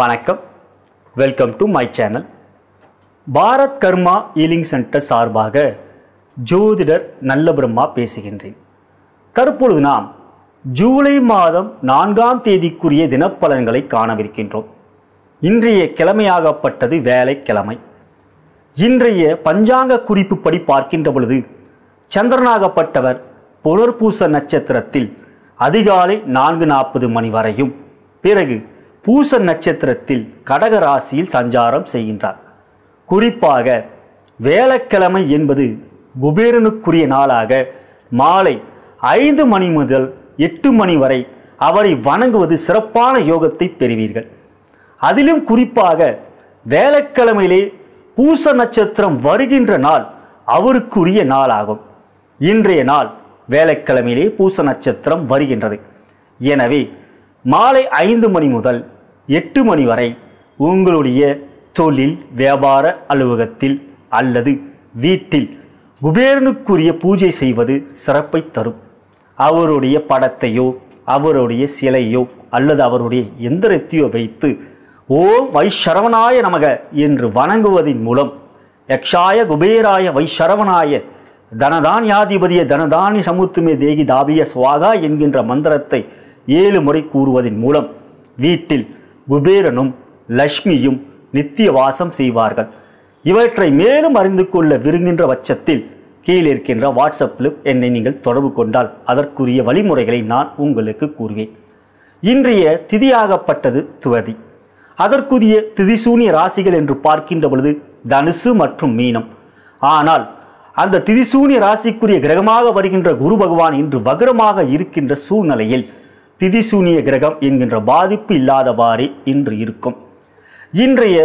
வணக்கம் welcome to my channel Bharat Karma healing centre சார்பாக ஜோதிடர் நல்ல பிரம்மா பேசுகின்றேன் தற்பொழுது நாம் ஜூலை மாதம் நான்காம் தேதிக்குரிய தினப்பலன்களை காணவிருக்கின்றோம் இன்றைய கிழமையாகப்பட்டது வேலைக்கிழமை இன்றைய பஞ்சாங்க குறிப்புப்படி பார்க்கின்ற பொழுது சந்திரனாகப்பட்டவர் புனர்பூச நட்சத்திரத்தில் அதிகாலை நான்கு நாற்பது மணி வரையும் பிறகு பூச நட்சத்திரத்தில் கடக ராசியில் சஞ்சாரம் செய்கின்றார் குறிப்பாக வேலைக்கிழமை என்பது குபேரனுக்குரிய நாளாக மாலை ஐந்து மணி முதல் எட்டு மணி வரை அவரை வணங்குவது சிறப்பான யோகத்தை பெறுவீர்கள் அதிலும் குறிப்பாக வேலைக்கிழமையிலே பூச நட்சத்திரம் வருகின்ற நாள் அவருக்குரிய நாளாகும் இன்றைய நாள் வேலைக்கிழமையிலே பூச நட்சத்திரம் வருகின்றது எனவே மாலை ஐந்து மணி முதல் எட்டு மணி வரை உங்களுடைய தொழில் வியாபார அலுவலகத்தில் அல்லது வீட்டில் குபேரனுக்குரிய பூஜை செய்வது சிறப்பை தரும் அவருடைய படத்தையோ அவருடைய சிலையோ அல்லது அவருடைய எந்திரத்தையோ வைத்து ஓம் வைஷரவனாய நமக என்று வணங்குவதன் மூலம் யக்ஷாய குபேராய வைஷரவனாய யாதிபதியை தனதானி சமுத்துமே தேகி தாபிய சுவாகா என்கின்ற மந்திரத்தை ஏழு முறை கூறுவதன் மூலம் வீட்டில் குபேரனும் லக்ஷ்மியும் நித்திய வாசம் செய்வார்கள் இவற்றை மேலும் அறிந்து கொள்ள விரும்புகின்ற பட்சத்தில் கீழே இருக்கின்ற வாட்ஸ்அப்பில் என்னை நீங்கள் தொடர்பு கொண்டால் அதற்குரிய வழிமுறைகளை நான் உங்களுக்கு கூறுவேன் இன்றைய திதியாகப்பட்டது துவதி அதற்குரிய திதிசூனிய ராசிகள் என்று பார்க்கின்ற பொழுது தனுசு மற்றும் மீனம் ஆனால் அந்த திதிசூனிய ராசிக்குரிய கிரகமாக வருகின்ற குரு பகவான் இன்று வகரமாக இருக்கின்ற சூழ்நிலையில் திதிசூனிய கிரகம் என்கின்ற பாதிப்பு இல்லாதவாறே இன்று இருக்கும் இன்றைய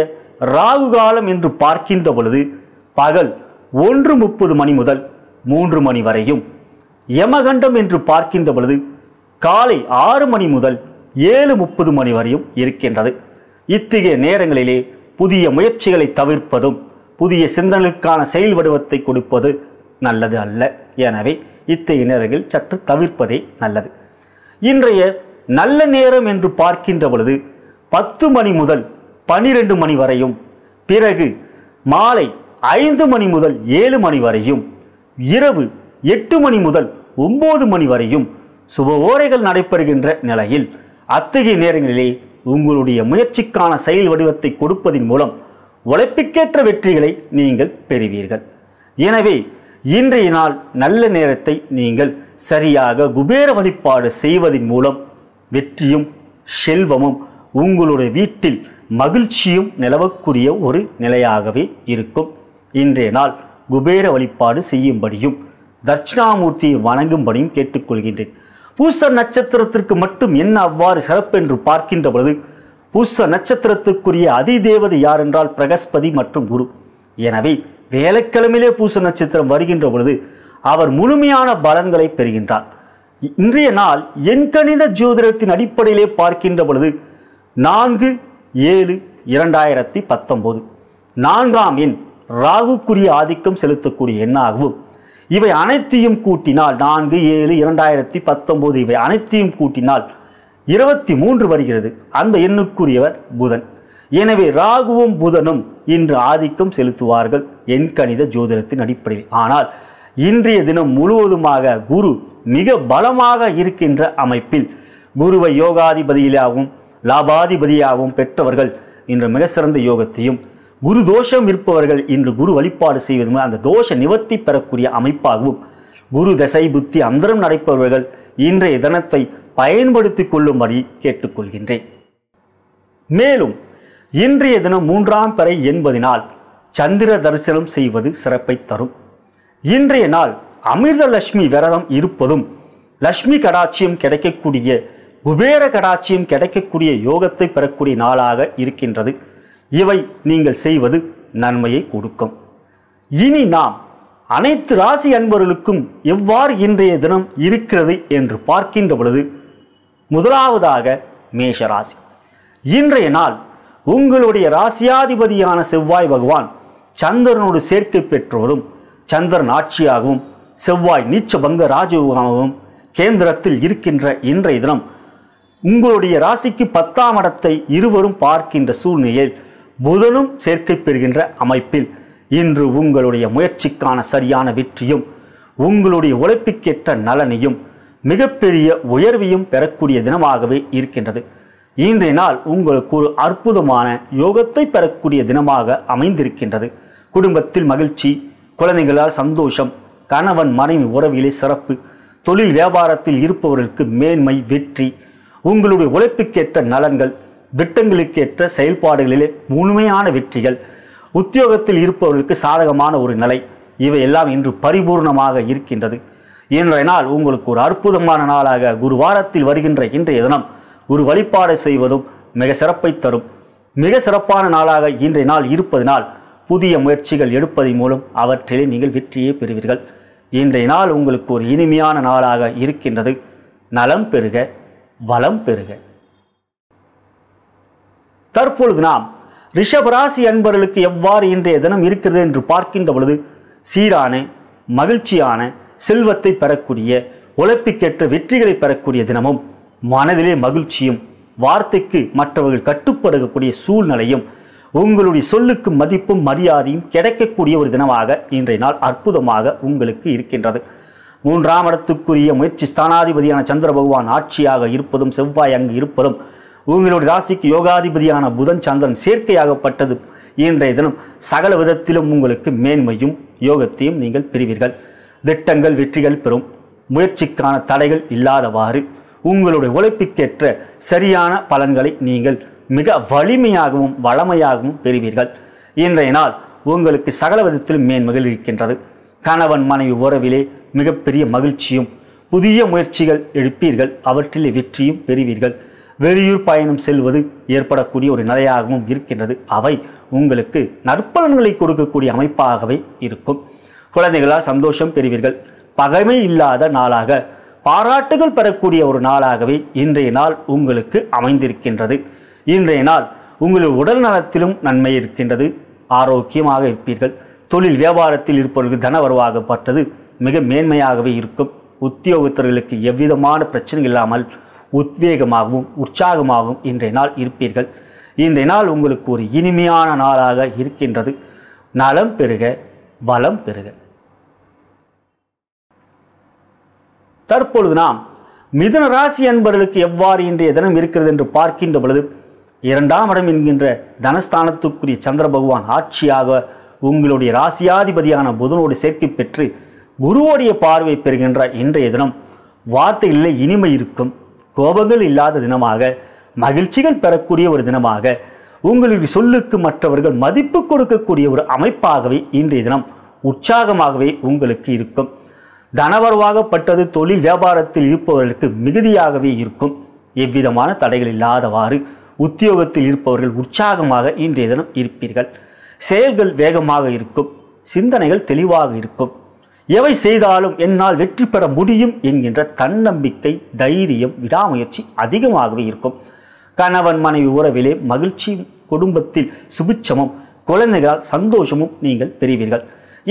ராகு காலம் என்று பார்க்கின்ற பொழுது பகல் ஒன்று முப்பது மணி முதல் மூன்று மணி வரையும் யமகண்டம் என்று பார்க்கின்ற பொழுது காலை ஆறு மணி முதல் ஏழு முப்பது மணி வரையும் இருக்கின்றது இத்தகைய நேரங்களிலே புதிய முயற்சிகளை தவிர்ப்பதும் புதிய சிந்தனைக்கான செயல் வடிவத்தை கொடுப்பது நல்லது அல்ல எனவே இத்தகைய நேரங்கள் சற்று தவிர்ப்பதே நல்லது இன்றைய நல்ல நேரம் என்று பார்க்கின்ற பொழுது பத்து மணி முதல் பனிரெண்டு மணி வரையும் பிறகு மாலை ஐந்து மணி முதல் ஏழு மணி வரையும் இரவு எட்டு மணி முதல் ஒம்பது மணி வரையும் சுப ஓரைகள் நடைபெறுகின்ற நிலையில் அத்தகைய நேரங்களிலே உங்களுடைய முயற்சிக்கான செயல் வடிவத்தை கொடுப்பதன் மூலம் உழைப்பிக்கேற்ற வெற்றிகளை நீங்கள் பெறுவீர்கள் எனவே இன்றைய நாள் நல்ல நேரத்தை நீங்கள் சரியாக குபேர வழிபாடு செய்வதன் மூலம் வெற்றியும் செல்வமும் உங்களுடைய வீட்டில் மகிழ்ச்சியும் நிலவக்கூடிய ஒரு நிலையாகவே இருக்கும் இன்றைய நாள் குபேர வழிபாடு செய்யும்படியும் தட்சிணாமூர்த்தியை வணங்கும்படியும் கேட்டுக்கொள்கின்றேன் பூச நட்சத்திரத்திற்கு மட்டும் என்ன அவ்வாறு சிறப்பென்று பார்க்கின்ற பொழுது பூச நட்சத்திரத்துக்குரிய அதிதேவதை யார் என்றால் பிரகஸ்பதி மற்றும் குரு எனவே வேலைக்கிழமையிலே பூச நட்சத்திரம் வருகின்ற பொழுது அவர் முழுமையான பலன்களை பெறுகின்றார் இன்றைய நாள் எண்கணித ஜோதிடத்தின் அடிப்படையிலே பார்க்கின்ற பொழுது நான்கு ஏழு இரண்டாயிரத்தி பத்தொம்போது நான்காம் எண் ராகுக்குரிய ஆதிக்கம் செலுத்தக்கூடிய எண்ணாகவும் இவை அனைத்தையும் கூட்டினால் நான்கு ஏழு இரண்டாயிரத்தி பத்தொம்போது இவை அனைத்தையும் கூட்டினால் இருபத்தி மூன்று வருகிறது அந்த எண்ணுக்குரியவர் புதன் எனவே ராகுவும் புதனும் இன்று ஆதிக்கம் செலுத்துவார்கள் எண்கணித ஜோதிடத்தின் அடிப்படையில் ஆனால் இன்றைய தினம் முழுவதுமாக குரு மிக பலமாக இருக்கின்ற அமைப்பில் குருவை யோகாதிபதியிலாகவும் லாபாதிபதியாகவும் பெற்றவர்கள் இன்று மிக சிறந்த யோகத்தையும் குரு தோஷம் இருப்பவர்கள் இன்று குரு வழிபாடு செய்வது அந்த தோஷ நிவர்த்தி பெறக்கூடிய அமைப்பாகவும் குரு தசை புத்தி அந்தரம் நடைபவர்கள் இன்றைய தினத்தை பயன்படுத்தி கொள்ளும்படி கேட்டுக்கொள்கின்றேன் மேலும் இன்றைய தினம் மூன்றாம் பிறை என்பதினால் சந்திர தரிசனம் செய்வது சிறப்பை தரும் இன்றைய நாள் அமிர்த லட்சுமி விரதம் இருப்பதும் லட்சுமி கடாட்சியம் கிடைக்கக்கூடிய குபேர கடாட்சியம் கிடைக்கக்கூடிய யோகத்தை பெறக்கூடிய நாளாக இருக்கின்றது இவை நீங்கள் செய்வது நன்மையை கொடுக்கும் இனி நாம் அனைத்து ராசி அன்பர்களுக்கும் எவ்வாறு இன்றைய தினம் இருக்கிறது என்று பார்க்கின்ற பொழுது முதலாவதாக மேஷ ராசி இன்றைய நாள் உங்களுடைய ராசியாதிபதியான செவ்வாய் பகவான் சந்திரனோடு சேர்க்கை பெற்றுவதும் சந்திரன் ஆட்சியாகவும் செவ்வாய் நீச்சபங்க ராஜயோகமாகவும் கேந்திரத்தில் இருக்கின்ற இன்றைய தினம் உங்களுடைய ராசிக்கு பத்தாம் இடத்தை இருவரும் பார்க்கின்ற சூழ்நிலையில் புதனும் சேர்க்கை பெறுகின்ற அமைப்பில் இன்று உங்களுடைய முயற்சிக்கான சரியான வெற்றியும் உங்களுடைய உழைப்புக்கேற்ற நலனையும் மிகப்பெரிய உயர்வையும் பெறக்கூடிய தினமாகவே இருக்கின்றது இன்றைய நாள் உங்களுக்கு ஒரு அற்புதமான யோகத்தை பெறக்கூடிய தினமாக அமைந்திருக்கின்றது குடும்பத்தில் மகிழ்ச்சி குழந்தைகளால் சந்தோஷம் கணவன் மனைவி உறவிலே சிறப்பு தொழில் வியாபாரத்தில் இருப்பவர்களுக்கு மேன்மை வெற்றி உங்களுடைய உழைப்புக்கேற்ற நலன்கள் திட்டங்களுக்கேற்ற செயல்பாடுகளிலே முழுமையான வெற்றிகள் உத்தியோகத்தில் இருப்பவர்களுக்கு சாதகமான ஒரு நிலை இவையெல்லாம் இன்று பரிபூர்ணமாக இருக்கின்றது இன்றைய நாள் உங்களுக்கு ஒரு அற்புதமான நாளாக குரு வாரத்தில் வருகின்ற இன்றைய தினம் ஒரு வழிபாடு செய்வதும் மிக சிறப்பை தரும் மிக சிறப்பான நாளாக இன்றைய நாள் இருப்பதனால் புதிய முயற்சிகள் எடுப்பதன் மூலம் அவற்றிலே நீங்கள் வெற்றியை பெறுவீர்கள் இன்றைய நாள் உங்களுக்கு ஒரு இனிமையான நாளாக இருக்கின்றது நலம் பெறுக வளம் பெறுக தற்பொழுது நாம் ரிஷபராசி அன்பர்களுக்கு எவ்வாறு இன்றைய தினம் இருக்கிறது என்று பார்க்கின்ற பொழுது சீரான மகிழ்ச்சியான செல்வத்தை பெறக்கூடிய உழைப்புக்கேற்ற வெற்றிகளை பெறக்கூடிய தினமும் மனதிலே மகிழ்ச்சியும் வார்த்தைக்கு மற்றவர்கள் கட்டுப்படுகக்கூடிய சூழ்நிலையும் உங்களுடைய சொல்லுக்கு மதிப்பும் மரியாதையும் கிடைக்கக்கூடிய ஒரு தினமாக இன்றைய நாள் அற்புதமாக உங்களுக்கு இருக்கின்றது மூன்றாம் இடத்துக்குரிய முயற்சி ஸ்தானாதிபதியான சந்திர பகவான் ஆட்சியாக இருப்பதும் செவ்வாய் அங்கு இருப்பதும் உங்களுடைய ராசிக்கு யோகாதிபதியான புதன் சந்திரன் சேர்க்கையாகப்பட்டது இன்றைய தினம் சகல விதத்திலும் உங்களுக்கு மேன்மையும் யோகத்தையும் நீங்கள் பெறுவீர்கள் திட்டங்கள் வெற்றிகள் பெறும் முயற்சிக்கான தடைகள் இல்லாதவாறு உங்களுடைய உழைப்புக்கேற்ற சரியான பலன்களை நீங்கள் மிக வலிமையாகவும் வளமையாகவும் பெறுவீர்கள் இன்றைய நாள் உங்களுக்கு சகல விதத்திலும் மேன்மகள் இருக்கின்றது கணவன் மனைவி உறவிலே மிகப்பெரிய மகிழ்ச்சியும் புதிய முயற்சிகள் எடுப்பீர்கள் அவற்றில் வெற்றியும் பெறுவீர்கள் வெளியூர் பயணம் செல்வது ஏற்படக்கூடிய ஒரு நிலையாகவும் இருக்கின்றது அவை உங்களுக்கு நற்பலன்களை கொடுக்கக்கூடிய அமைப்பாகவே இருக்கும் குழந்தைகளால் சந்தோஷம் பெறுவீர்கள் பகைமை இல்லாத நாளாக பாராட்டுகள் பெறக்கூடிய ஒரு நாளாகவே இன்றைய நாள் உங்களுக்கு அமைந்திருக்கின்றது இன்றைய நாள் உங்கள் உடல் நலத்திலும் நன்மை இருக்கின்றது ஆரோக்கியமாக இருப்பீர்கள் தொழில் வியாபாரத்தில் இருப்பவர்களுக்கு தன வருவாகப்பட்டது மிக மேன்மையாகவே இருக்கும் உத்தியோகத்தர்களுக்கு எவ்விதமான பிரச்சனை இல்லாமல் உத்வேகமாகவும் உற்சாகமாகவும் இன்றைய நாள் இருப்பீர்கள் இன்றைய நாள் உங்களுக்கு ஒரு இனிமையான நாளாக இருக்கின்றது நலம் பெருக வளம் பெருக தற்பொழுது நாம் மிதுன ராசி என்பவர்களுக்கு எவ்வாறு இன்றைய தினம் இருக்கிறது என்று பார்க்கின்ற பொழுது இரண்டாம் இடம் என்கின்ற தனஸ்தானத்துக்குரிய சந்திர பகவான் ஆட்சியாக உங்களுடைய ராசியாதிபதியான புதனோடு சேர்க்கை பெற்று குருவோடைய பார்வை பெறுகின்ற இன்றைய தினம் வார்த்தைகளில் இனிமை இருக்கும் கோபங்கள் இல்லாத தினமாக மகிழ்ச்சிகள் பெறக்கூடிய ஒரு தினமாக உங்களுடைய சொல்லுக்கு மற்றவர்கள் மதிப்பு கொடுக்கக்கூடிய ஒரு அமைப்பாகவே இன்றைய தினம் உற்சாகமாகவே உங்களுக்கு இருக்கும் தனவரவாகப்பட்டது தொழில் வியாபாரத்தில் இருப்பவர்களுக்கு மிகுதியாகவே இருக்கும் எவ்விதமான தடைகள் இல்லாதவாறு உத்தியோகத்தில் இருப்பவர்கள் உற்சாகமாக இன்றைய தினம் இருப்பீர்கள் செயல்கள் வேகமாக இருக்கும் சிந்தனைகள் தெளிவாக இருக்கும் எவை செய்தாலும் என்னால் வெற்றி பெற முடியும் என்கின்ற தன்னம்பிக்கை தைரியம் விடாமுயற்சி அதிகமாகவே இருக்கும் கணவன் மனைவி உறவிலே மகிழ்ச்சி குடும்பத்தில் சுபிச்சமும் குழந்தைகளால் சந்தோஷமும் நீங்கள் பெறுவீர்கள்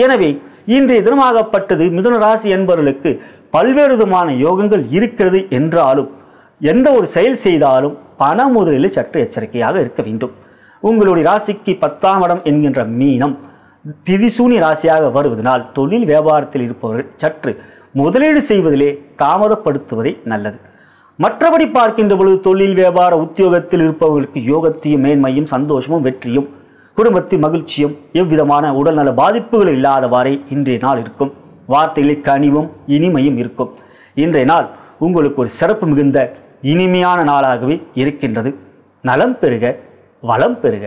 எனவே இன்றைய தினமாகப்பட்டது மிதுன ராசி என்பவர்களுக்கு பல்வேறு விதமான யோகங்கள் இருக்கிறது என்றாலும் எந்த ஒரு செயல் செய்தாலும் பண முதலில் சற்று எச்சரிக்கையாக இருக்க வேண்டும் உங்களுடைய ராசிக்கு பத்தாம் இடம் என்கின்ற மீனம் திதிசூனி ராசியாக வருவதனால் தொழில் வியாபாரத்தில் இருப்பவர்கள் சற்று முதலீடு செய்வதிலே தாமதப்படுத்துவதே நல்லது மற்றபடி பார்க்கின்ற பொழுது தொழில் வியாபார உத்தியோகத்தில் இருப்பவர்களுக்கு யோகத்தையும் மேன்மையும் சந்தோஷமும் வெற்றியும் குடும்பத்தின் மகிழ்ச்சியும் எவ்விதமான உடல்நல பாதிப்புகள் இல்லாதவாறே இன்றைய நாள் இருக்கும் வார்த்தைகளில் கனிவும் இனிமையும் இருக்கும் இன்றைய நாள் உங்களுக்கு ஒரு சிறப்பு மிகுந்த இனிமையான நாளாகவே இருக்கின்றது நலம் பெருக வளம் பெருக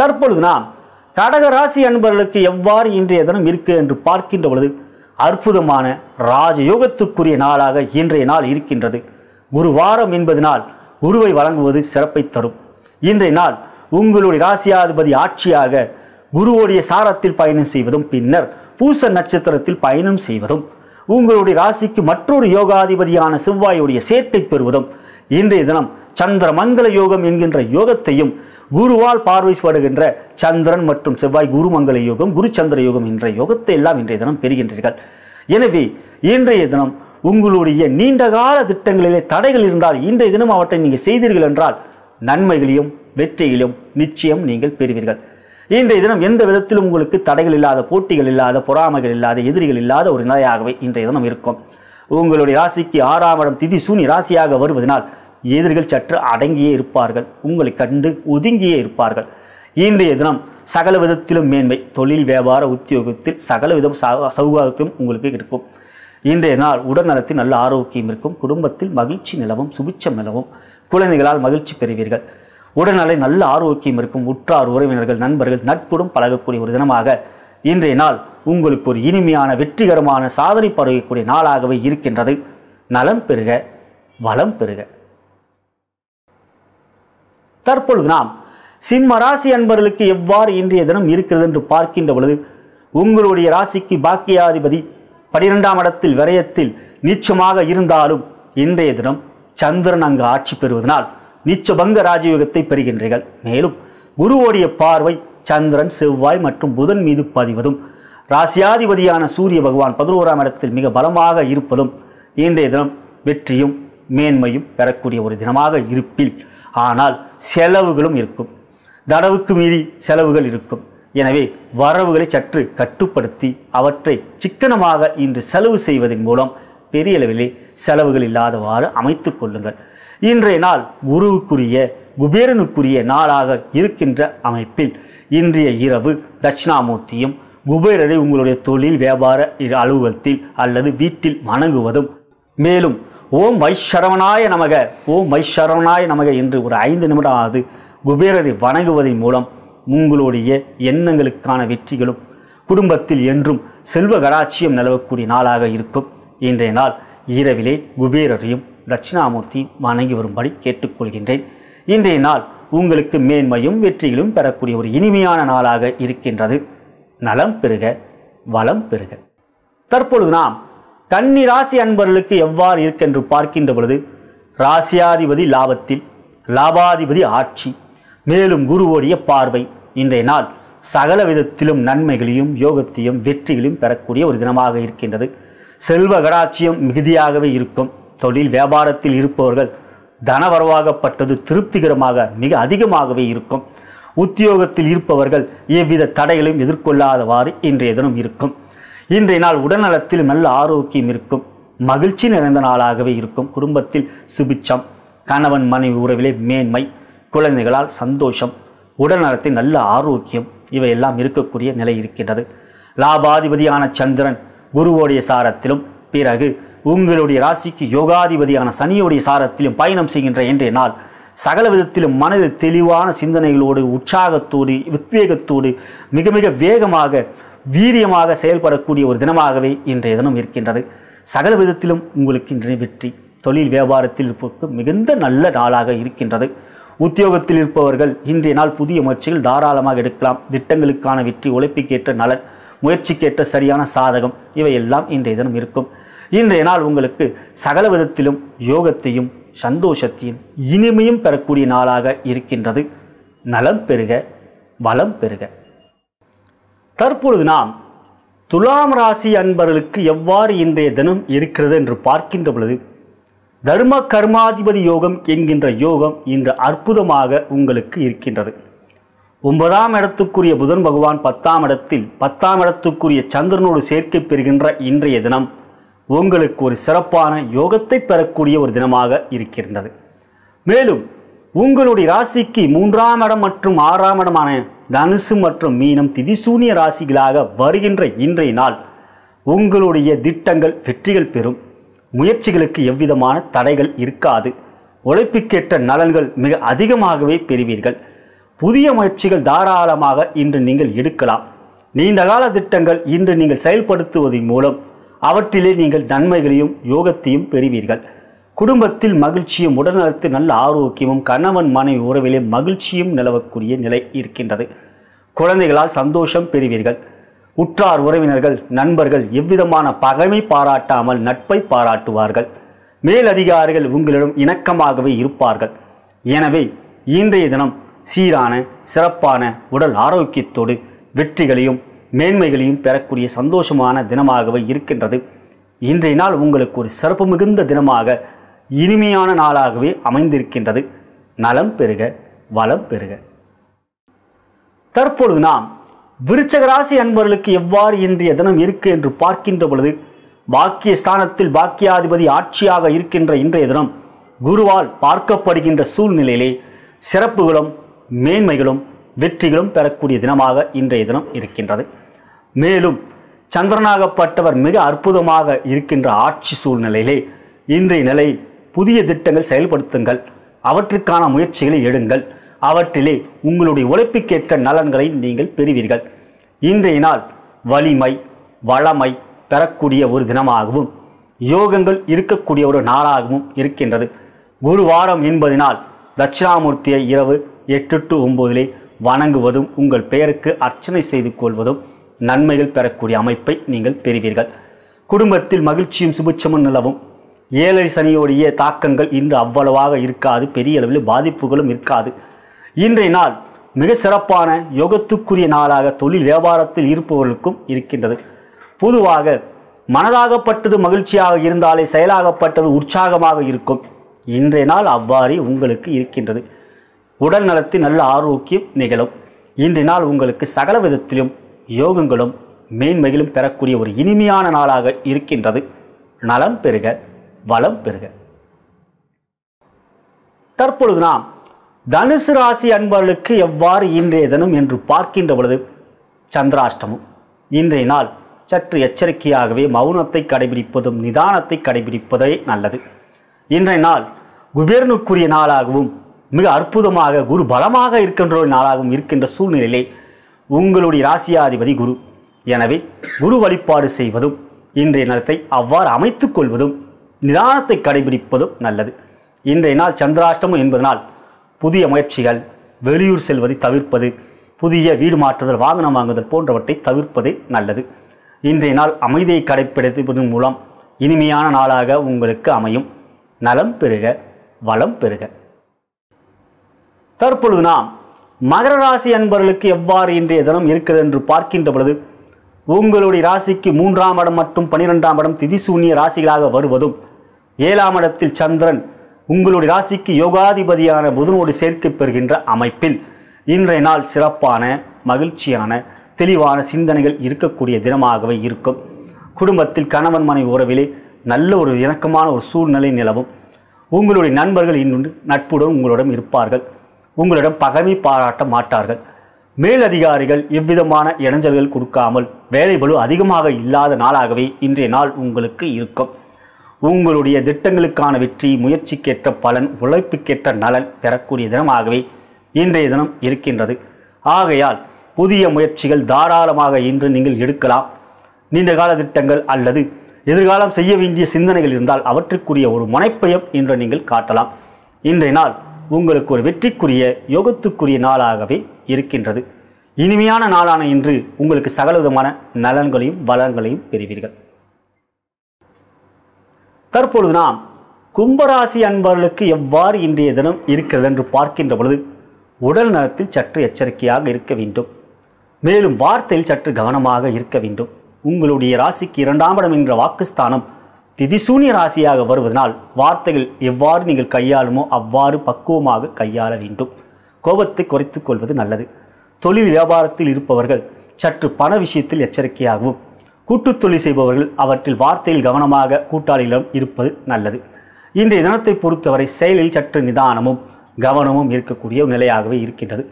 தற்பொழுது நாம் கடகராசி அன்பர்களுக்கு எவ்வாறு இன்றைய தினம் இருக்கு என்று பார்க்கின்ற பொழுது அற்புதமான ராஜயோகத்துக்குரிய நாளாக இன்றைய நாள் இருக்கின்றது ஒரு வாரம் என்பதனால் குருவை வழங்குவது சிறப்பை தரும் இன்றைய நாள் உங்களுடைய ராசியாதிபதி ஆட்சியாக குருவோடைய சாரத்தில் பயணம் செய்வதும் பின்னர் பூச நட்சத்திரத்தில் பயணம் செய்வதும் உங்களுடைய ராசிக்கு மற்றொரு யோகாதிபதியான செவ்வாயுடைய சேர்க்கை பெறுவதும் இன்றைய தினம் சந்திர மங்கள யோகம் என்கின்ற யோகத்தையும் குருவால் பார்வைப்படுகின்ற சந்திரன் மற்றும் செவ்வாய் குருமங்கல யோகம் குரு சந்திர யோகம் என்ற யோகத்தை எல்லாம் இன்றைய தினம் பெறுகின்றீர்கள் எனவே இன்றைய தினம் உங்களுடைய நீண்டகால திட்டங்களிலே தடைகள் இருந்தால் இன்றைய தினம் அவற்றை நீங்கள் செய்தீர்கள் என்றால் நன்மைகளையும் வெற்றிகளையும் நிச்சயம் நீங்கள் பெறுவீர்கள் இன்றைய தினம் எந்த விதத்திலும் உங்களுக்கு தடைகள் இல்லாத போட்டிகள் இல்லாத பொறாமைகள் இல்லாத எதிரிகள் இல்லாத ஒரு நிலையாகவே இன்றைய தினம் இருக்கும் உங்களுடைய ராசிக்கு ஆறாம் இடம் திதி சூனி ராசியாக வருவதனால் எதிரிகள் சற்று அடங்கியே இருப்பார்கள் உங்களை கண்டு ஒதுங்கியே இருப்பார்கள் இன்றைய தினம் சகல விதத்திலும் மேன்மை தொழில் வியாபார உத்தியோகத்தில் சகல விதம் சௌகாரத்தையும் உங்களுக்கு இருக்கும் இன்றைய நாள் உடல்நலத்தில் நல்ல ஆரோக்கியம் இருக்கும் குடும்பத்தில் மகிழ்ச்சி நிலவும் சுபிச்சம் நிலவும் குழந்தைகளால் மகிழ்ச்சி பெறுவீர்கள் உடல்நலை நல்ல ஆரோக்கியம் இருக்கும் உற்றார் உறவினர்கள் நண்பர்கள் நட்புடன் பழகக்கூடிய ஒரு தினமாக இன்றைய நாள் உங்களுக்கு ஒரு இனிமையான வெற்றிகரமான சாதனை பரவக்கூடிய நாளாகவே இருக்கின்றது நலம் பெறுக வளம் பெறுக தற்பொழுது நாம் சிம்ம ராசி அன்பர்களுக்கு எவ்வாறு இன்றைய தினம் இருக்கிறது என்று பார்க்கின்ற பொழுது உங்களுடைய ராசிக்கு பாக்கியாதிபதி பனிரெண்டாம் இடத்தில் விரயத்தில் நீச்சமாக இருந்தாலும் இன்றைய தினம் சந்திரன் அங்கு ஆட்சி பெறுவதனால் நீச்சபங்க ராஜயோகத்தை பெறுகின்றீர்கள் மேலும் குருவோடைய பார்வை சந்திரன் செவ்வாய் மற்றும் புதன் மீது பதிவதும் ராசியாதிபதியான சூரிய பகவான் பதினோராம் இடத்தில் மிக பலமாக இருப்பதும் இன்றைய தினம் வெற்றியும் மேன்மையும் பெறக்கூடிய ஒரு தினமாக இருப்பில் ஆனால் செலவுகளும் இருக்கும் தடவுக்கு மீறி செலவுகள் இருக்கும் எனவே வரவுகளை சற்று கட்டுப்படுத்தி அவற்றை சிக்கனமாக இன்று செலவு செய்வதன் மூலம் பெரிய அளவிலே செலவுகள் இல்லாதவாறு அமைத்து கொள்ளுங்கள் இன்றைய நாள் குருவுக்குரிய குபேரனுக்குரிய நாளாக இருக்கின்ற அமைப்பில் இன்றைய இரவு தட்சிணாமூர்த்தியும் குபேரரை உங்களுடைய தொழில் வியாபார அலுவலகத்தில் அல்லது வீட்டில் வணங்குவதும் மேலும் ஓம் வைஷரவனாய நமக ஓம் வைஷரவனாய நமக என்று ஒரு ஐந்து நிமிடம் ஆகுது குபேரரை வணங்குவதன் மூலம் உங்களுடைய எண்ணங்களுக்கான வெற்றிகளும் குடும்பத்தில் என்றும் செல்வ கடாட்சியம் நிலவக்கூடிய நாளாக இருக்கும் இன்றைய நாள் இரவிலே குபேரரையும் தட்சிணாமூர்த்தி வணங்கி வரும்படி கேட்டுக்கொள்கின்றேன் இன்றைய நாள் உங்களுக்கு மேன்மையும் வெற்றிகளும் பெறக்கூடிய ஒரு இனிமையான நாளாக இருக்கின்றது நலம் பெருக வளம் பெருக தற்பொழுது நாம் கன்னி ராசி அன்பர்களுக்கு எவ்வாறு இருக்கென்று பார்க்கின்ற பொழுது ராசியாதிபதி லாபத்தில் லாபாதிபதி ஆட்சி மேலும் குருவோடைய பார்வை இன்றைய நாள் சகல விதத்திலும் நன்மைகளையும் யோகத்தையும் வெற்றிகளையும் பெறக்கூடிய ஒரு தினமாக இருக்கின்றது செல்வ கடாட்சியம் மிகுதியாகவே இருக்கும் தொழில் வியாபாரத்தில் இருப்பவர்கள் தன வரவாகப்பட்டது திருப்திகரமாக மிக அதிகமாகவே இருக்கும் உத்தியோகத்தில் இருப்பவர்கள் எவ்வித தடைகளையும் எதிர்கொள்ளாதவாறு இன்றைய தினம் இருக்கும் இன்றைய நாள் உடல்நலத்தில் நல்ல ஆரோக்கியம் இருக்கும் மகிழ்ச்சி நிறைந்த நாளாகவே இருக்கும் குடும்பத்தில் சுபிச்சம் கணவன் மனைவி உறவிலே மேன்மை குழந்தைகளால் சந்தோஷம் உடல்நலத்தில் நல்ல ஆரோக்கியம் இவையெல்லாம் இருக்கக்கூடிய நிலை இருக்கின்றது லாபாதிபதியான சந்திரன் குருவோடைய சாரத்திலும் பிறகு உங்களுடைய ராசிக்கு யோகாதிபதியான சனியுடைய சாரத்திலும் பயணம் செய்கின்ற இன்றைய நாள் சகல விதத்திலும் மனதில் தெளிவான சிந்தனைகளோடு உற்சாகத்தோடு உத்வேகத்தோடு மிக மிக வேகமாக வீரியமாக செயல்படக்கூடிய ஒரு தினமாகவே இன்றைய தினம் இருக்கின்றது சகல விதத்திலும் உங்களுக்கு இன்றைய வெற்றி தொழில் வியாபாரத்தில் இருப்பதற்கு மிகுந்த நல்ல நாளாக இருக்கின்றது உத்தியோகத்தில் இருப்பவர்கள் இன்றைய நாள் புதிய முயற்சிகள் தாராளமாக எடுக்கலாம் திட்டங்களுக்கான வெற்றி உழைப்புக்கேற்ற நலன் முயற்சிக்கேற்ற சரியான சாதகம் இவையெல்லாம் இன்றைய தினம் இருக்கும் இன்றைய நாள் உங்களுக்கு சகல விதத்திலும் யோகத்தையும் சந்தோஷத்தையும் இனிமையும் பெறக்கூடிய நாளாக இருக்கின்றது நலம் பெருக வளம் பெருக தற்பொழுது நாம் துலாம் ராசி அன்பர்களுக்கு எவ்வாறு இன்றைய தினம் இருக்கிறது என்று பார்க்கின்ற பொழுது தர்ம கர்மாதிபதி யோகம் என்கின்ற யோகம் இன்று அற்புதமாக உங்களுக்கு இருக்கின்றது ஒன்பதாம் இடத்துக்குரிய புதன் பகவான் பத்தாம் இடத்தில் பத்தாம் இடத்துக்குரிய சந்திரனோடு சேர்க்கை பெறுகின்ற இன்றைய தினம் உங்களுக்கு ஒரு சிறப்பான யோகத்தை பெறக்கூடிய ஒரு தினமாக இருக்கின்றது மேலும் உங்களுடைய ராசிக்கு மூன்றாம் இடம் மற்றும் ஆறாம் இடமான தனுசு மற்றும் மீனம் திதிசூனிய ராசிகளாக வருகின்ற இன்றைய நாள் உங்களுடைய திட்டங்கள் வெற்றிகள் பெறும் முயற்சிகளுக்கு எவ்விதமான தடைகள் இருக்காது உழைப்புக்கேற்ற நலன்கள் மிக அதிகமாகவே பெறுவீர்கள் புதிய முயற்சிகள் தாராளமாக இன்று நீங்கள் எடுக்கலாம் நீண்டகால திட்டங்கள் இன்று நீங்கள் செயல்படுத்துவதன் மூலம் அவற்றிலே நீங்கள் நன்மைகளையும் யோகத்தையும் பெறுவீர்கள் குடும்பத்தில் மகிழ்ச்சியும் உடல்நலத்து நல்ல ஆரோக்கியமும் கணவன் மனைவி உறவிலே மகிழ்ச்சியும் நிலவக்கூடிய நிலை இருக்கின்றது குழந்தைகளால் சந்தோஷம் பெறுவீர்கள் உற்றார் உறவினர்கள் நண்பர்கள் எவ்விதமான பகைமை பாராட்டாமல் நட்பை பாராட்டுவார்கள் மேலதிகாரிகள் உங்களிடம் இணக்கமாகவே இருப்பார்கள் எனவே இன்றைய தினம் சீரான சிறப்பான உடல் ஆரோக்கியத்தோடு வெற்றிகளையும் மேன்மைகளையும் பெறக்கூடிய சந்தோஷமான தினமாகவே இருக்கின்றது இன்றைய நாள் உங்களுக்கு ஒரு சிறப்பு மிகுந்த தினமாக இனிமையான நாளாகவே அமைந்திருக்கின்றது நலம் பெறுக வளம் பெறுக தற்பொழுது நாம் விருச்சகராசி அன்பர்களுக்கு எவ்வாறு இன்றைய தினம் இருக்கு என்று பார்க்கின்ற பொழுது பாக்கிய ஸ்தானத்தில் பாக்கியாதிபதி ஆட்சியாக இருக்கின்ற இன்றைய தினம் குருவால் பார்க்கப்படுகின்ற சூழ்நிலையிலே சிறப்புகளும் மேன்மைகளும் வெற்றிகளும் பெறக்கூடிய தினமாக இன்றைய தினம் இருக்கின்றது மேலும் சந்திரனாகப்பட்டவர் மிக அற்புதமாக இருக்கின்ற ஆட்சி சூழ்நிலையிலே இன்றைய நிலை புதிய திட்டங்கள் செயல்படுத்துங்கள் அவற்றுக்கான முயற்சிகளை எடுங்கள் அவற்றிலே உங்களுடைய உழைப்புக்கேற்ற நலன்களை நீங்கள் பெறுவீர்கள் இன்றைய நாள் வலிமை வளமை பெறக்கூடிய ஒரு தினமாகவும் யோகங்கள் இருக்கக்கூடிய ஒரு நாளாகவும் இருக்கின்றது குரு வாரம் என்பதினால் தட்சிணாமூர்த்தியை இரவு எட்டு டு ஒம்போதிலே வணங்குவதும் உங்கள் பெயருக்கு அர்ச்சனை செய்து கொள்வதும் நன்மைகள் பெறக்கூடிய அமைப்பை நீங்கள் பெறுவீர்கள் குடும்பத்தில் மகிழ்ச்சியும் சுபிச்சமும் நிலவும் ஏழரை சனியோடைய தாக்கங்கள் இன்று அவ்வளவாக இருக்காது பெரிய அளவில் பாதிப்புகளும் இருக்காது இன்றைய நாள் மிக சிறப்பான யோகத்துக்குரிய நாளாக தொழில் வியாபாரத்தில் இருப்பவர்களுக்கும் இருக்கின்றது பொதுவாக மனதாகப்பட்டது மகிழ்ச்சியாக இருந்தாலே செயலாகப்பட்டது உற்சாகமாக இருக்கும் இன்றைய நாள் அவ்வாறு உங்களுக்கு இருக்கின்றது உடல் நலத்தில் நல்ல ஆரோக்கியம் நிகழும் இன்றைய நாள் உங்களுக்கு சகல விதத்திலும் யோகங்களும் மேன்மையிலும் பெறக்கூடிய ஒரு இனிமையான நாளாக இருக்கின்றது நலம் பெறுக வளம் பெறுக தற்பொழுது நாம் தனுசு ராசி அன்பர்களுக்கு எவ்வாறு இன்றைய தினம் என்று பார்க்கின்ற பொழுது சந்திராஷ்டமம் இன்றைய நாள் சற்று எச்சரிக்கையாகவே மௌனத்தை கடைபிடிப்பதும் நிதானத்தை கடைபிடிப்பதே நல்லது இன்றைய நாள் குபேரனுக்குரிய நாளாகவும் மிக அற்புதமாக குரு பலமாக இருக்கின்ற நாளாகவும் இருக்கின்ற சூழ்நிலையிலே உங்களுடைய ராசியாதிபதி குரு எனவே குரு வழிபாடு செய்வதும் இன்றைய நிலத்தை அவ்வாறு அமைத்து கொள்வதும் நிதானத்தை கடைபிடிப்பதும் நல்லது இன்றைய நாள் சந்திராஷ்டமம் என்பதனால் புதிய முயற்சிகள் வெளியூர் செல்வதை தவிர்ப்பது புதிய வீடு மாற்றுதல் வாகனம் வாங்குதல் போன்றவற்றை தவிர்ப்பதே நல்லது இன்றைய நாள் அமைதியை கடைப்பிடிப்பதன் மூலம் இனிமையான நாளாக உங்களுக்கு அமையும் நலம் பெருக வளம் பெருக தற்பொழுது நாம் மகர ராசி அன்பர்களுக்கு எவ்வாறு இன்றைய தினம் இருக்கிறது என்று பார்க்கின்ற பொழுது உங்களுடைய ராசிக்கு மூன்றாம் இடம் மற்றும் பனிரெண்டாம் இடம் திதிசூன்ய ராசிகளாக வருவதும் ஏழாம் இடத்தில் சந்திரன் உங்களுடைய ராசிக்கு யோகாதிபதியான புதனோடு சேர்க்கப் பெறுகின்ற அமைப்பில் இன்றைய நாள் சிறப்பான மகிழ்ச்சியான தெளிவான சிந்தனைகள் இருக்கக்கூடிய தினமாகவே இருக்கும் குடும்பத்தில் கணவன் மனைவி உறவிலே நல்ல ஒரு இணக்கமான ஒரு சூழ்நிலை நிலவும் உங்களுடைய நண்பர்கள் இன்னொன்று நட்புடன் உங்களுடன் இருப்பார்கள் உங்களிடம் பகமை பாராட்ட மாட்டார்கள் மேலதிகாரிகள் எவ்விதமான இடைஞ்சல்கள் கொடுக்காமல் வேலைபலு அதிகமாக இல்லாத நாளாகவே இன்றைய நாள் உங்களுக்கு இருக்கும் உங்களுடைய திட்டங்களுக்கான வெற்றி முயற்சிக்கேற்ற பலன் உழைப்புக்கேற்ற நலன் பெறக்கூடிய தினமாகவே இன்றைய தினம் இருக்கின்றது ஆகையால் புதிய முயற்சிகள் தாராளமாக இன்று நீங்கள் எடுக்கலாம் நீண்டகால திட்டங்கள் அல்லது எதிர்காலம் செய்ய வேண்டிய சிந்தனைகள் இருந்தால் அவற்றுக்குரிய ஒரு முனைப்பையும் இன்று நீங்கள் காட்டலாம் இன்றைய நாள் உங்களுக்கு ஒரு வெற்றிக்குரிய யோகத்துக்குரிய நாளாகவே இருக்கின்றது இனிமையான நாளான இன்று உங்களுக்கு சகலவிதமான நலன்களையும் வளங்களையும் பெறுவீர்கள் தற்பொழுது நாம் கும்பராசி அன்பர்களுக்கு எவ்வாறு இன்றைய தினம் இருக்கிறது என்று பார்க்கின்ற பொழுது உடல் நலத்தில் சற்று எச்சரிக்கையாக இருக்க வேண்டும் மேலும் வார்த்தையில் சற்று கவனமாக இருக்க வேண்டும் உங்களுடைய ராசிக்கு இரண்டாம் இடம் என்ற வாக்குஸ்தானம் திதி சூனிய ராசியாக வருவதனால் வார்த்தைகள் எவ்வாறு நீங்கள் கையாளுமோ அவ்வாறு பக்குவமாக கையாள வேண்டும் கோபத்தை குறைத்து கொள்வது நல்லது தொழில் வியாபாரத்தில் இருப்பவர்கள் சற்று பண விஷயத்தில் எச்சரிக்கையாகவும் கூட்டுத் தொழில் செய்பவர்கள் அவற்றில் வார்த்தையில் கவனமாக கூட்டாளியிடம் இருப்பது நல்லது இன்றைய தினத்தை பொறுத்தவரை செயலில் சற்று நிதானமும் கவனமும் இருக்கக்கூடிய நிலையாகவே இருக்கின்றது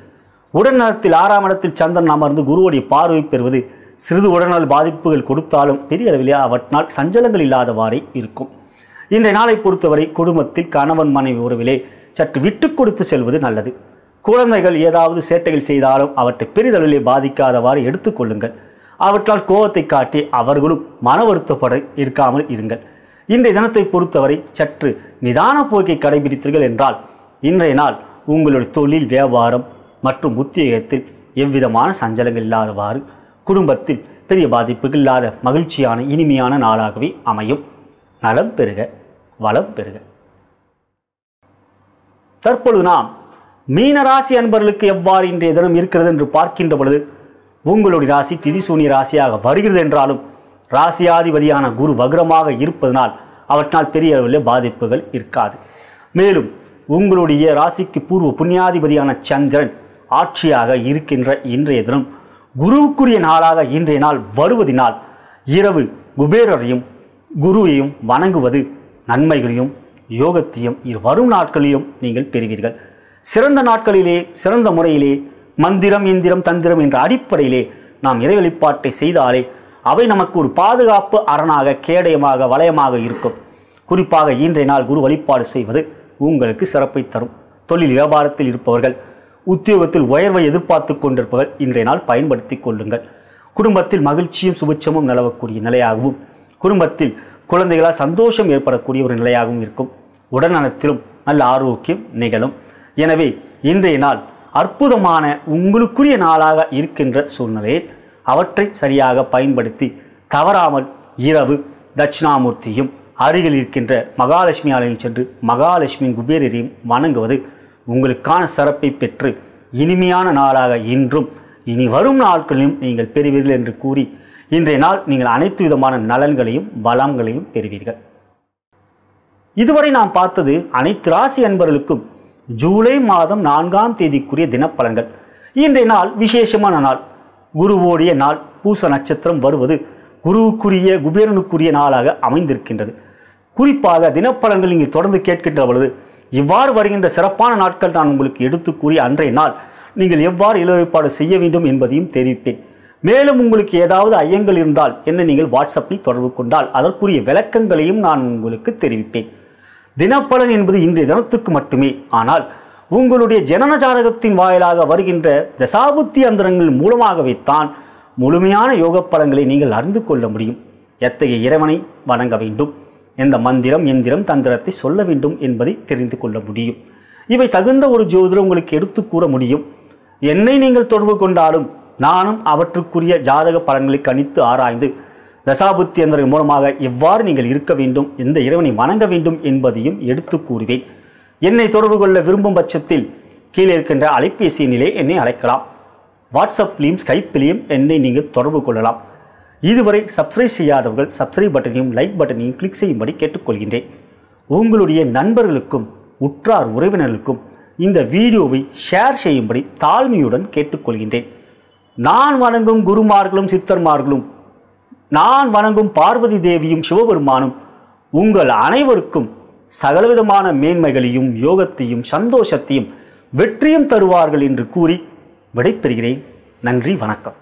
உடல் நலத்தில் ஆறாம் இடத்தில் சந்திரன் அமர்ந்து குருவுடைய பார்வை பெறுவது சிறிது உடல்நல பாதிப்புகள் கொடுத்தாலும் பெரிய அளவிலே அவற்றால் சஞ்சலங்கள் இல்லாதவாறே இருக்கும் இன்றைய நாளை பொறுத்தவரை குடும்பத்தில் கணவன் மனைவி உறவிலே சற்று விட்டு கொடுத்து செல்வது நல்லது குழந்தைகள் ஏதாவது சேட்டைகள் செய்தாலும் அவற்றை பெரிதளவிலே பாதிக்காதவாறு எடுத்துக்கொள்ளுங்கள் அவற்றால் கோபத்தை காட்டி அவர்களும் மன வருத்தப்பட இருக்காமல் இருங்கள் இன்றைய தினத்தை பொறுத்தவரை சற்று நிதான போக்கை கடைபிடித்தீர்கள் என்றால் இன்றைய நாள் உங்களுடைய தொழில் வியாபாரம் மற்றும் உத்தியோகத்தில் எவ்விதமான சஞ்சலங்கள் இல்லாதவாறு குடும்பத்தில் பெரிய பாதிப்பு இல்லாத மகிழ்ச்சியான இனிமையான நாளாகவே அமையும் நலம் பெறுக வளம் பெருக தற்பொழுது நாம் மீனராசி அன்பர்களுக்கு எவ்வாறு இன்றைய தினம் இருக்கிறது என்று பார்க்கின்ற பொழுது உங்களுடைய ராசி திதிசூனிய ராசியாக வருகிறது என்றாலும் ராசியாதிபதியான குரு வக்ரமாக இருப்பதனால் அவற்றால் பெரிய அளவில் பாதிப்புகள் இருக்காது மேலும் உங்களுடைய ராசிக்கு பூர்வ புண்ணியாதிபதியான சந்திரன் ஆட்சியாக இருக்கின்ற இன்றைய தினம் குருவுக்குரிய நாளாக இன்றைய நாள் வருவதினால் இரவு குபேரரையும் குருவையும் வணங்குவது நன்மைகளையும் யோகத்தையும் வரும் நாட்களிலும் நீங்கள் பெறுவீர்கள் சிறந்த நாட்களிலே சிறந்த முறையிலே மந்திரம் இந்திரம் தந்திரம் என்ற அடிப்படையிலே நாம் இறைவழிப்பாட்டை செய்தாலே அவை நமக்கு ஒரு பாதுகாப்பு அரணாக கேடயமாக வளையமாக இருக்கும் குறிப்பாக இன்றைய நாள் குரு வழிபாடு செய்வது உங்களுக்கு சிறப்பை தரும் தொழில் வியாபாரத்தில் இருப்பவர்கள் உத்தியோகத்தில் உயர்வை எதிர்பார்த்து கொண்டிருப்பவர்கள் இன்றைய நாள் பயன்படுத்தி கொள்ளுங்கள் குடும்பத்தில் மகிழ்ச்சியும் சுபட்சமும் நிலவக்கூடிய நிலையாகவும் குடும்பத்தில் குழந்தைகளால் சந்தோஷம் ஏற்படக்கூடிய ஒரு நிலையாகவும் இருக்கும் உடல்நலத்திலும் நல்ல ஆரோக்கியம் நிகழும் எனவே இன்றைய நாள் அற்புதமான உங்களுக்குரிய நாளாக இருக்கின்ற சூழ்நிலையில் அவற்றை சரியாக பயன்படுத்தி தவறாமல் இரவு தட்சிணாமூர்த்தியும் அருகில் இருக்கின்ற மகாலட்சுமி ஆலயம் சென்று மகாலட்சுமியின் குபேரரையும் வணங்குவது உங்களுக்கான சிறப்பை பெற்று இனிமையான நாளாக இன்றும் இனி வரும் நாட்களிலும் நீங்கள் பெறுவீர்கள் என்று கூறி இன்றைய நாள் நீங்கள் அனைத்து விதமான நலன்களையும் வளங்களையும் பெறுவீர்கள் இதுவரை நாம் பார்த்தது அனைத்து ராசி அன்பர்களுக்கும் ஜூலை மாதம் நான்காம் தேதிக்குரிய தினப்பலன்கள் இன்றைய நாள் விசேஷமான நாள் குருவோடைய நாள் பூச நட்சத்திரம் வருவது குருவுக்குரிய குபேரனுக்குரிய நாளாக அமைந்திருக்கின்றது குறிப்பாக தினப்பலன்கள் நீங்கள் தொடர்ந்து கேட்கின்ற பொழுது இவ்வாறு வருகின்ற சிறப்பான நாட்கள் நான் உங்களுக்கு எடுத்து கூறி அன்றைய நாள் நீங்கள் எவ்வாறு இழவழிப்பாடு செய்ய வேண்டும் என்பதையும் தெரிவிப்பேன் மேலும் உங்களுக்கு ஏதாவது ஐயங்கள் இருந்தால் என்னை நீங்கள் வாட்ஸ்அப்பில் தொடர்பு கொண்டால் அதற்குரிய விளக்கங்களையும் நான் உங்களுக்கு தெரிவிப்பேன் தினப்பலன் என்பது இன்றைய தினத்துக்கு மட்டுமே ஆனால் உங்களுடைய ஜனன ஜாதகத்தின் வாயிலாக வருகின்ற தசாபுத்தி அந்தரங்கள் மூலமாகவே தான் முழுமையான யோக பலங்களை நீங்கள் அறிந்து கொள்ள முடியும் எத்தகைய இறைவனை வணங்க வேண்டும் எந்த மந்திரம் எந்திரம் தந்திரத்தை சொல்ல வேண்டும் என்பதை தெரிந்து கொள்ள முடியும் இவை தகுந்த ஒரு ஜோதிடர் உங்களுக்கு எடுத்து கூற முடியும் என்னை நீங்கள் தொடர்பு கொண்டாலும் நானும் அவற்றுக்குரிய ஜாதக பலன்களை கணித்து ஆராய்ந்து தசாபுத்தி மூலமாக எவ்வாறு நீங்கள் இருக்க வேண்டும் எந்த இறைவனை வணங்க வேண்டும் என்பதையும் எடுத்து கூறுவேன் என்னை தொடர்பு கொள்ள விரும்பும் பட்சத்தில் கீழே இருக்கின்ற அலைபேசி நிலை என்னை அழைக்கலாம் வாட்ஸ்அப்லேயும் ஸ்கைப்பிலையும் என்னை நீங்கள் தொடர்பு கொள்ளலாம் இதுவரை சப்ஸ்கிரைப் செய்யாதவர்கள் சப்ஸ்கிரைப் பட்டனையும் லைக் பட்டனையும் கிளிக் செய்யும்படி கேட்டுக்கொள்கின்றேன் உங்களுடைய நண்பர்களுக்கும் உற்றார் உறவினர்களுக்கும் இந்த வீடியோவை ஷேர் செய்யும்படி தாழ்மையுடன் கேட்டுக்கொள்கின்றேன் நான் வணங்கும் குருமார்களும் சித்தர்மார்களும் நான் வணங்கும் பார்வதி தேவியும் சிவபெருமானும் உங்கள் அனைவருக்கும் சகலவிதமான மேன்மைகளையும் யோகத்தையும் சந்தோஷத்தையும் வெற்றியும் தருவார்கள் என்று கூறி விடைபெறுகிறேன் நன்றி வணக்கம்